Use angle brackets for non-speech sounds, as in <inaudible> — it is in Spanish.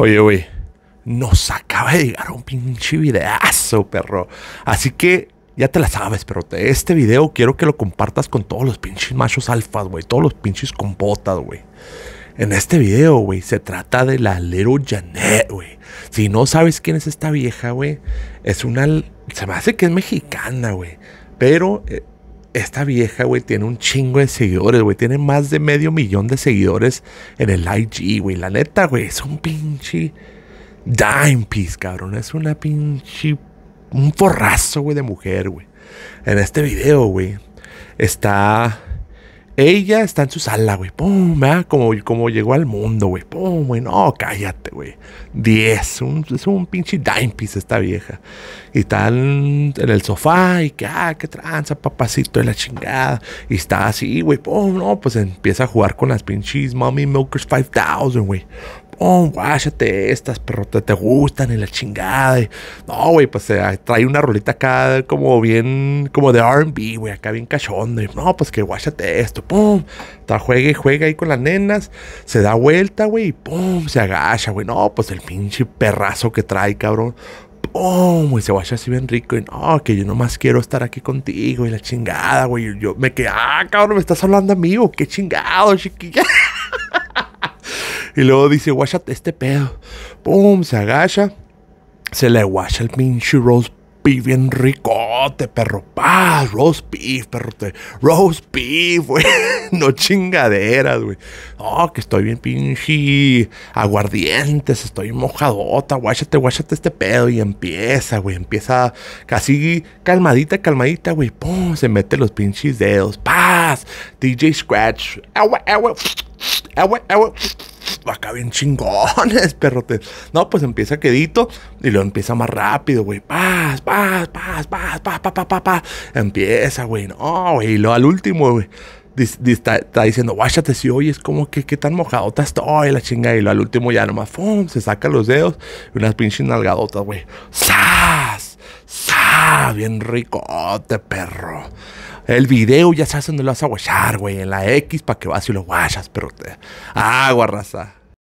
Oye, güey, nos acaba de llegar un pinche videazo, perro. Así que ya te la sabes, pero este video quiero que lo compartas con todos los pinches machos alfas, güey. Todos los pinches compotas, güey. En este video, güey, se trata de la Little Janet, güey. Si no sabes quién es esta vieja, güey, es una... Se me hace que es mexicana, güey. Pero eh, esta vieja, güey, tiene un chingo de seguidores, güey. Tiene más de medio millón de seguidores en el IG, güey. La neta, güey, es un pinche dime piece, cabrón. Es una pinche... Un forrazo, güey, de mujer, güey. En este video, güey, está ella está en su sala, güey. Pum, ¿verdad? Como, como llegó al mundo, güey. Pum, güey. No, cállate, güey. Diez, es un pinche dime piece esta vieja. Y está en, el sofá y que, ah, qué tranza, papacito de la chingada. Y está así, güey. Pum, no, pues empieza a jugar con las pinches Mommy Milkers 5000, güey oh, guáchate estas, perrotas te, gustan y la chingada. no, güey, pues eh, trae una rolita acá como bien, como de RB, güey, acá bien cachondo. no, pues que guáchate esto, pum. Está, juega y juega ahí con las nenas, se da vuelta, güey, y pum, se agacha, güey. No, pues el pinche perrazo que trae, cabrón. ¡Pum! Y se guacha así bien rico. Y no, que yo nomás quiero estar aquí contigo. Y la chingada, güey. Yo, me quedé, ah, cabrón, me estás hablando a mí, qué chingado, chiquilla. <laughs> Y luego dice, guáchate este pedo. Pum, se agacha. Se le guacha el pinche roast beef bien ricote, perro. Paz, roast beef, perro. Roast beef, güey. <laughs> No chingaderas, güey. Oh, que estoy bien pinche aguardientes, estoy mojadota. Guáchate, guáchate este pedo. Y empieza, güey. Empieza casi calmadita, calmadita, güey. Pum, se mete los pinches dedos. Paz, DJ Scratch. Agua, agua. Agua, agua acá bien chingones, <laughs> perrote. No, pues empieza quedito y lo empieza más rápido, güey. Paz, paz, paz, paz, paz, paz, paz, Empieza, güey. No, güey. Y luego al último, güey. Está, diciendo, guáchate si es como que qué tan mojadota estoy, la chinga. Y lo al último ya nomás, ¡fum! se saca los dedos y unas pinches nalgadotas, güey. ¡Sas! ¡Sas! Bien ricote, perro. El video ya sabes dónde lo vas a guachar, güey. En la X para que vas y lo guachas, pero te... Agua, ah, raza.